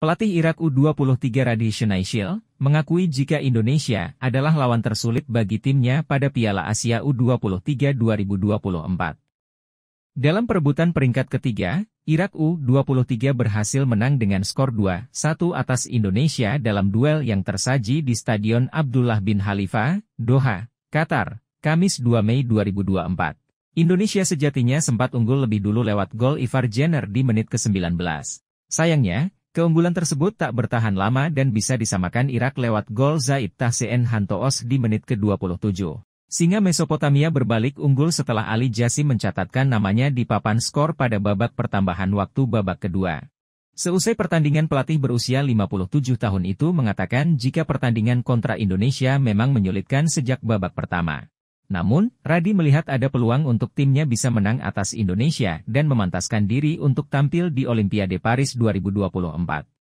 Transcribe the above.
Pelatih Irak U23 Radhi Shenaishil mengakui jika Indonesia adalah lawan tersulit bagi timnya pada Piala Asia U23 2024. Dalam perebutan peringkat ketiga, Irak U23 berhasil menang dengan skor 2-1 atas Indonesia dalam duel yang tersaji di Stadion Abdullah bin Khalifa, Doha, Qatar, Kamis 2 Mei 2024. Indonesia sejatinya sempat unggul lebih dulu lewat gol Ivar Jenner di menit ke-19. Sayangnya, Keunggulan tersebut tak bertahan lama dan bisa disamakan Irak lewat gol Zaid Tahsen Hantoos di menit ke-27. Singa Mesopotamia berbalik unggul setelah Ali Jasim mencatatkan namanya di papan skor pada babak pertambahan waktu babak kedua. Seusai pertandingan pelatih berusia 57 tahun itu mengatakan jika pertandingan kontra Indonesia memang menyulitkan sejak babak pertama. Namun, Radi melihat ada peluang untuk timnya bisa menang atas Indonesia dan memantaskan diri untuk tampil di Olimpiade Paris 2024.